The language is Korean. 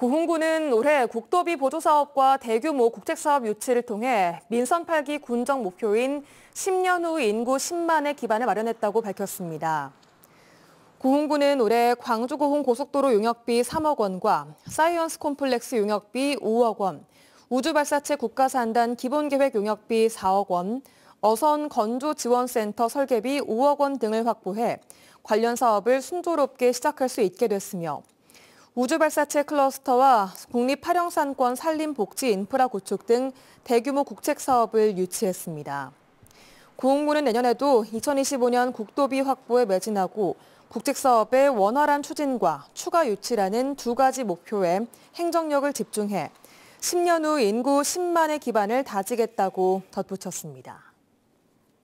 구흥구는 올해 국도비 보조사업과 대규모 국책사업 유치를 통해 민선 8기 군정 목표인 10년 후 인구 10만의 기반을 마련했다고 밝혔습니다. 고흥군은 올해 광주고흥 고속도로 용역비 3억 원과 사이언스 콤플렉스 용역비 5억 원, 우주발사체 국가산단 기본계획 용역비 4억 원, 어선 건조지원센터 설계비 5억 원 등을 확보해 관련 사업을 순조롭게 시작할 수 있게 됐으며 우주발사체 클러스터와 국립파령산권 산림복지 인프라 구축 등 대규모 국책 사업을 유치했습니다. 고흥무는 내년에도 2025년 국도비 확보에 매진하고 국책사업의 원활한 추진과 추가 유치라는 두 가지 목표에 행정력을 집중해 10년 후 인구 10만의 기반을 다지겠다고 덧붙였습니다.